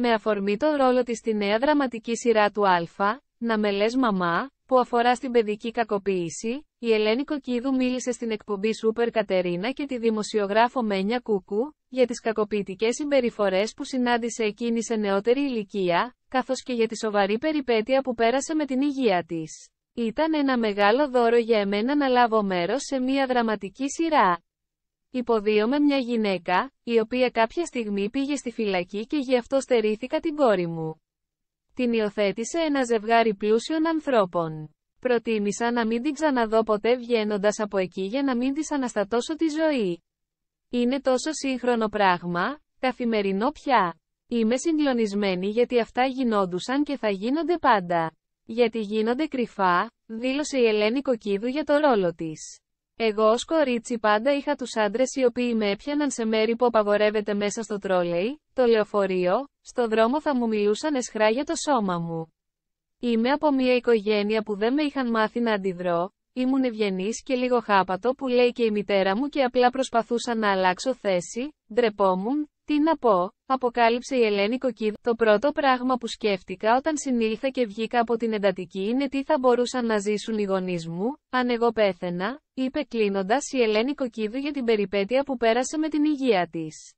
με αφορμή τον ρόλο της στη νέα δραματική σειρά του Α, «Να με λες μαμά», που αφορά στην παιδική κακοποίηση, η Ελένη Κοκίδου μίλησε στην εκπομπή Σούπερ Κατερίνα και τη δημοσιογράφο Μένια Κούκου, για τις κακοποιητικές συμπεριφορές που συνάντησε εκείνη σε νεότερη ηλικία, καθώς και για τη σοβαρή περιπέτεια που πέρασε με την υγεία της. Ήταν ένα μεγάλο δώρο για εμένα να λάβω μέρος σε μια δραματική σειρά. Υποδίωμαι μια γυναίκα, η οποία κάποια στιγμή πήγε στη φυλακή και γι' αυτό στερήθηκα την κόρη μου. Την υιοθέτησε ένα ζευγάρι πλούσιων ανθρώπων. Προτίμησα να μην την ξαναδώ ποτέ βγαίνοντας από εκεί για να μην της αναστατώσω τη ζωή. Είναι τόσο σύγχρονο πράγμα, καθημερινό πια. Είμαι συγκλονισμένη γιατί αυτά γινόντουσαν και θα γίνονται πάντα. Γιατί γίνονται κρυφά, δήλωσε η Ελένη Κοκίδου για το ρόλο της. Εγώ ως κορίτσι πάντα είχα τους άντρες οι οποίοι με έπιαναν σε μέρη που απαγορεύεται μέσα στο τρόλεϊ, το λεωφορείο, στο δρόμο θα μου μιλούσαν εσχρά για το σώμα μου. Είμαι από μια οικογένεια που δεν με είχαν μάθει να αντιδρώ, ήμουν ευγενής και λίγο χάπατο που λέει και η μητέρα μου και απλά προσπαθούσα να αλλάξω θέση, ντρεπόμουν, τι να πω, αποκάλυψε η Ελένη Κοκκίδ. Το πρώτο πράγμα που σκέφτηκα όταν συνήλθα και βγήκα από την εντατική είναι τι θα μπορούσαν να ζήσουν οι γονείς μου, αν εγώ πέθαινα, είπε κλείνοντας η Ελένη Κοκκίδου για την περιπέτεια που πέρασε με την υγεία της.